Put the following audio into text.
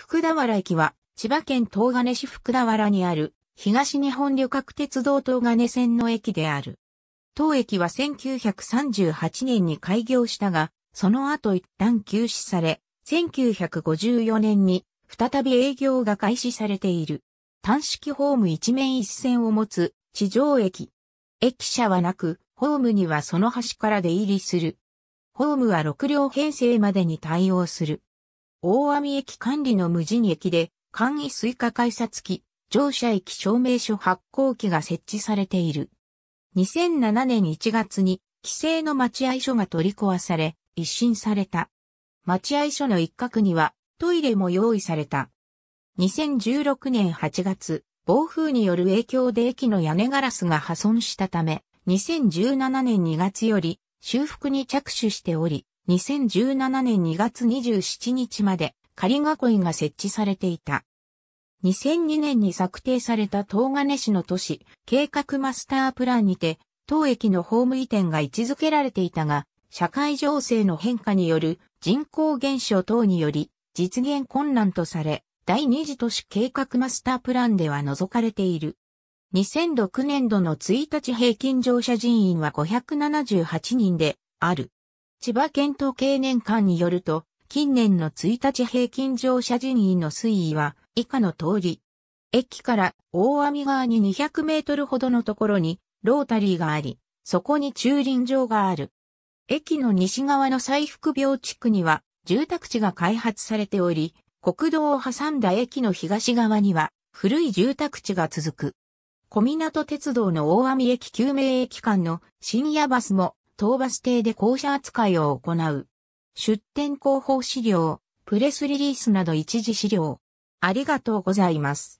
福田原駅は、千葉県東金市福田原にある、東日本旅客鉄道東金線の駅である。当駅は1938年に開業したが、その後一旦休止され、1954年に再び営業が開始されている。単式ホーム一面一線を持つ地上駅。駅舎はなく、ホームにはその端から出入りする。ホームは6両編成までに対応する。大網駅管理の無人駅で、簡易追加改札機、乗車駅証明書発行機が設置されている。2007年1月に、規制の待合所が取り壊され、一新された。待合所の一角には、トイレも用意された。2016年8月、暴風による影響で駅の屋根ガラスが破損したため、2017年2月より修復に着手しており、2017年2月27日まで仮囲いが設置されていた。2002年に策定された東金市の都市計画マスタープランにて、当駅のホーム移転が位置づけられていたが、社会情勢の変化による人口減少等により実現困難とされ、第二次都市計画マスタープランでは除かれている。2006年度の1日平均乗車人員は578人である。千葉県統計年間によると、近年の1日平均乗車人員の推移は以下の通り。駅から大網川に200メートルほどのところにロータリーがあり、そこに駐輪場がある。駅の西側の西福病地区には住宅地が開発されており、国道を挟んだ駅の東側には古い住宅地が続く。小港鉄道の大網駅救命駅間の深夜バスも討伐艇で校舎扱いを行う。出展広報資料、プレスリリースなど一時資料。ありがとうございます。